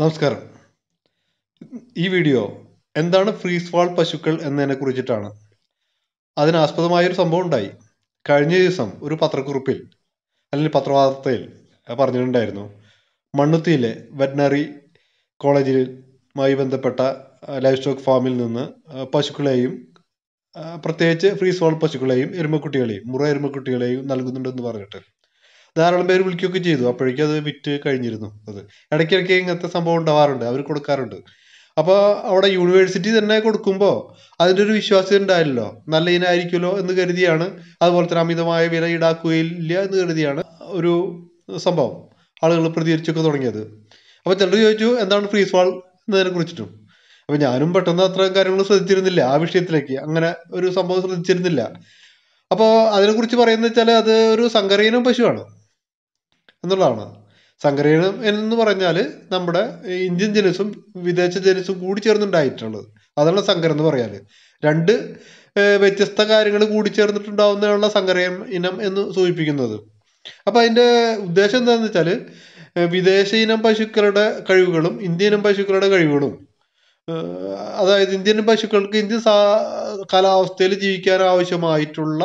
നമസ്കാരം ഈ വീഡിയോ എന്താണ് ഫ്രീസ് ഫാൾ പശുക്കൾ എന്നതിനെ കുറിച്ചിട്ടാണ് അതിനാസ്പദമായൊരു സംഭവം ഉണ്ടായി കഴിഞ്ഞ ദിവസം ഒരു പത്രക്കുറിപ്പിൽ അല്ലെങ്കിൽ പത്രവാർത്തയിൽ പറഞ്ഞിട്ടുണ്ടായിരുന്നു മണ്ണുത്തിയിലെ വെറ്റിനറി കോളേജിലുമായി ബന്ധപ്പെട്ട ലൈഫ് സ്റ്റോക്ക് ഫാമിൽ നിന്ന് പശുക്കളെയും പ്രത്യേകിച്ച് ഫ്രീസ് വാൾ പശുക്കളെയും എരുമക്കുട്ടികളെയും മുറ എരുമക്കുട്ടികളെയും നൽകുന്നുണ്ടെന്ന് പറഞ്ഞിട്ട് ധാരാളം പേര് വിളിക്കുകയൊക്കെ ചെയ്തു അപ്പോഴേക്കും അത് വിറ്റ് കഴിഞ്ഞിരുന്നു അത് ഇടയ്ക്കിടയ്ക്ക് ഇങ്ങനത്തെ സംഭവം ഉണ്ടാവാറുണ്ട് അവർ കൊടുക്കാറുണ്ട് അപ്പോൾ അവിടെ യൂണിവേഴ്സിറ്റി തന്നെ കൊടുക്കുമ്പോൾ അതിൻ്റെ ഒരു വിശ്വാസ്യത ഉണ്ടായല്ലോ നല്ല ഇനായിരിക്കുമല്ലോ എന്ന് കരുതിയാണ് അതുപോലെ തന്നെ അമിതമായ വില ഈടാക്കുകയില്ല എന്ന് കരുതിയാണ് ഒരു സംഭവം ആളുകൾ പ്രതികരിച്ചൊക്കെ തുടങ്ങിയത് അപ്പോൾ ചിലർ ചോദിച്ചു എന്താണ് ഫ്രീസ് ഫാൾ എന്നതിനെ കുറിച്ചിട്ടും അപ്പോൾ ഞാനും പെട്ടെന്ന് അത്രയും കാര്യങ്ങൾ ശ്രദ്ധിച്ചിരുന്നില്ല ആ വിഷയത്തിലേക്ക് അങ്ങനെ ഒരു സംഭവം ശ്രദ്ധിച്ചിരുന്നില്ല അപ്പോൾ അതിനെക്കുറിച്ച് പറയുന്നത് വെച്ചാൽ അത് ഒരു സങ്കരയിനം പശുവാണ് എന്നുള്ളതാണ് സംഗ്രഹീണം എന്ന് പറഞ്ഞാൽ നമ്മുടെ ഇന്ത്യൻ ജനുസും വിദേശ ജനുസും കൂടി ചേർന്നുണ്ടായിട്ടുള്ളത് അതാണ് സങ്കരം എന്ന് പറയാൻ രണ്ട് വ്യത്യസ്ത കാര്യങ്ങൾ കൂടി ചേർന്നിട്ടുണ്ടാവുന്നതിനുള്ള സംഗ്രഹം ഇനം എന്ന് സൂചിപ്പിക്കുന്നത് അപ്പം അതിൻ്റെ ഉദ്ദേശം എന്താണെന്ന് വെച്ചാൽ വിദേശ ഇനം പശുക്കളുടെ കഴിവുകളും ഇന്ത്യൻ ഇനം പശുക്കളുടെ കഴിവുകളും അതായത് ഇന്ത്യൻ പശുക്കൾക്ക് ഇന്ത്യൻ കാലാവസ്ഥയിൽ ജീവിക്കാൻ ആവശ്യമായിട്ടുള്ള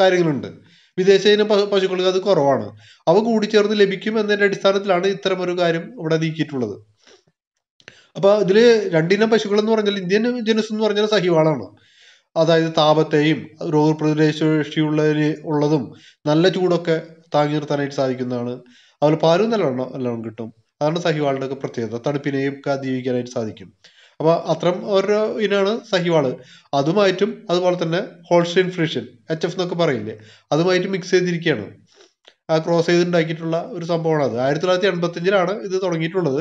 കാര്യങ്ങളുണ്ട് വിദേശ ഇനം പശുക്കൾക്ക് അത് കുറവാണ് അവ കൂടിച്ചേർന്ന് ലഭിക്കും എന്നതിന്റെ അടിസ്ഥാനത്തിലാണ് ഇത്തരം ഒരു കാര്യം ഇവിടെ നീക്കിയിട്ടുള്ളത് അപ്പോൾ ഇതില് രണ്ടിനം പശുക്കൾ എന്ന് പറഞ്ഞാൽ ഇന്ത്യൻ ജനുസ് എന്ന് പറഞ്ഞാൽ സഹിവാളാണ് അതായത് താപത്തെയും രോഗപ്രതിരോധശേഷിയുള്ള ഉള്ളതും നല്ല ചൂടൊക്കെ താങ്ങി നിർത്താനായിട്ട് സാധിക്കുന്നതാണ് അതുപോലെ പാലും നല്ലോണം നല്ലോണം കിട്ടും അതാണ് സഹിവാളിൻ്റെ ഒക്കെ പ്രത്യേകത തണുപ്പിനെയും ഒക്കെ അതിജീവിക്കാനായിട്ട് സാധിക്കും അപ്പൊ അത്തരം ഓരോ ഇനാണ് സഹിവാൾ അതുമായിട്ടും അതുപോലെ തന്നെ ഹോൾസ്റ്റൈൻ ഫ്രിഷൻ എച്ച് എഫ് എന്നൊക്കെ പറയില്ലേ അതുമായിട്ട് മിക്സ് ചെയ്തിരിക്കുകയാണ് ആ ക്രോസ് ചെയ്തുണ്ടാക്കിയിട്ടുള്ള ഒരു സംഭവമാണ് അത് ആയിരത്തി തൊള്ളായിരത്തി എൺപത്തഞ്ചിലാണ് ഇത് തുടങ്ങിയിട്ടുള്ളത്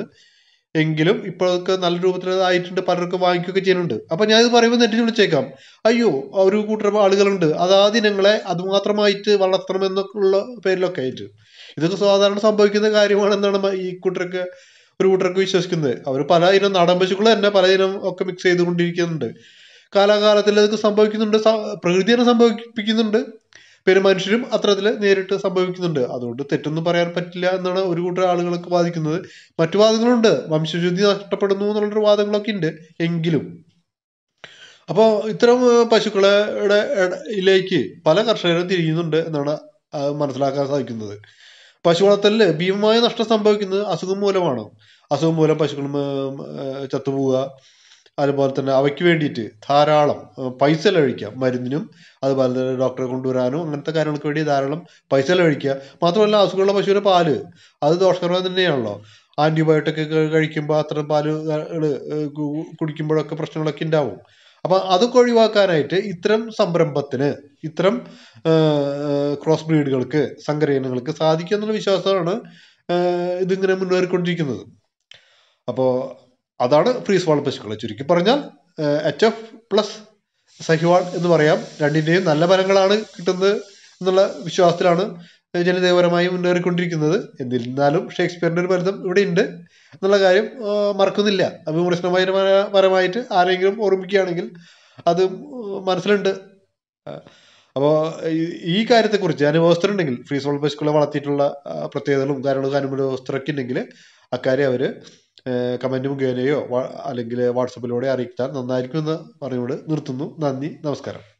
എങ്കിലും ഇപ്പോഴൊക്കെ നല്ല രൂപത്തിൽ ആയിട്ടുണ്ട് പലർക്കും വാങ്ങിക്കുകയൊക്കെ ചെയ്യുന്നുണ്ട് ഞാൻ ഞാനിത് പറയുമ്പോൾ നെറ്റിൽ വിളിച്ചേക്കാം അയ്യോ ഒരു കൂട്ടർ ആളുകളുണ്ട് അതാത് ഇനങ്ങളെ അതുമാത്രമായിട്ട് ഉള്ള പേരിലൊക്കെ ആയിട്ട് ഇതൊക്കെ സാധാരണ സംഭവിക്കുന്ന കാര്യമാണെന്നാണ് ഈ കൂട്ടരൊക്കെ ഒരു കൂട്ടർക്ക് വിശ്വസിക്കുന്നത് അവർ പല ഇനം നാടൻ പശുക്കൾ തന്നെ പല ഇനം ഒക്കെ മിക്സ് ചെയ്തുകൊണ്ടിരിക്കുന്നുണ്ട് കാലാകാലത്തിൽ അതൊക്കെ സംഭവിക്കുന്നുണ്ട് പ്രകൃതി തന്നെ സംഭവിപ്പിക്കുന്നുണ്ട് പിന്നെ മനുഷ്യരും അത്തരത്തിൽ നേരിട്ട് സംഭവിക്കുന്നുണ്ട് അതുകൊണ്ട് തെറ്റൊന്നും പറയാൻ പറ്റില്ല എന്നാണ് ഒരു കൂട്ടർ ആളുകളൊക്കെ വാദിക്കുന്നത് മറ്റു വാദങ്ങളുണ്ട് വംശശുദ്ധി നഷ്ടപ്പെടുന്നു എന്നുള്ളൊരു വാദങ്ങളൊക്കെ ഉണ്ട് എങ്കിലും അപ്പോൾ ഇത്തരം പശുക്കളുടെ ഇടയിലേക്ക് പല കർഷകരും തിരിയുന്നുണ്ട് എന്നാണ് മനസ്സിലാക്കാൻ സാധിക്കുന്നത് പശു വളർത്തലിൽ ഭീമമായ നഷ്ടം സംഭവിക്കുന്നത് അസുഖം മൂലമാണ് അസുഖം മൂലം പശുക്കൾ ചത്തുപോവുക അതുപോലെ തന്നെ അവയ്ക്ക് വേണ്ടിയിട്ട് ധാരാളം പൈസ ചെലവഴിക്കുക മരുന്നിനും അതുപോലെ തന്നെ ഡോക്ടറെ കൊണ്ടുവരാനും അങ്ങനത്തെ കാര്യങ്ങൾക്ക് വേണ്ടി ധാരാളം പൈസ ചെലവഴിക്കുക മാത്രമല്ല അസുഖമുള്ള പശുവിൻ്റെ പാല് അത് ദോഷകരമായി തന്നെയാണല്ലോ ആൻറ്റിബയോട്ടിക് ഒക്കെ കഴിക്കുമ്പോൾ അത്തരം പാല് കുടിക്കുമ്പോഴൊക്കെ പ്രശ്നങ്ങളൊക്കെ ഉണ്ടാവും അപ്പോൾ അതൊക്കെ ഒഴിവാക്കാനായിട്ട് ഇത്തരം സംരംഭത്തിന് ഇത്തരം ക്രോസ് ബ്രീഡുകൾക്ക് സങ്കര സാധിക്കും എന്നുള്ള വിശ്വാസമാണ് ഇതിങ്ങനെ മുന്നേറിക്കൊണ്ടിരിക്കുന്നത് അപ്പോൾ അതാണ് ഫ്രീസ് വാൾ പശുക്കൾ ചുരുക്കി പറഞ്ഞാൽ എച്ച് എഫ് പ്ലസ് സഹിവാൾ എന്ന് പറയാം രണ്ടിൻ്റെയും നല്ല ഫലങ്ങളാണ് കിട്ടുന്നത് എന്നുള്ള വിശ്വാസത്തിലാണ് ജനിതകപരമായി മുന്നേറിക്കൊണ്ടിരിക്കുന്നത് എന്നിരുന്നാലും ഷേക്സ്പിയറിൻ്റെ ഒരു ഫലിതം ഇവിടെ ഉണ്ട് എന്നുള്ള കാര്യം മറക്കുന്നില്ല അഭിമർശനപരമായ പരമായിട്ട് ആരെങ്കിലും ഓർമ്മിക്കുകയാണെങ്കിൽ അത് മനസ്സിലുണ്ട് അപ്പോൾ ഈ കാര്യത്തെക്കുറിച്ച് അനുഭവസ്ഥരുണ്ടെങ്കിൽ ഫ്രീ സോൾ ബൈസ്കൂളെ വളർത്തിയിട്ടുള്ള പ്രത്യേകതകളും കാര്യങ്ങളും അനുഭവസ്ഥരൊക്കെ ഉണ്ടെങ്കിൽ അക്കാര്യം അവർ കമന്റ് മുഖേനയോ അല്ലെങ്കിൽ വാട്സപ്പിലൂടെ അറിയിച്ചാൽ നന്നായിരിക്കും എന്ന് പറഞ്ഞുകൊണ്ട് നിർത്തുന്നു നന്ദി നമസ്കാരം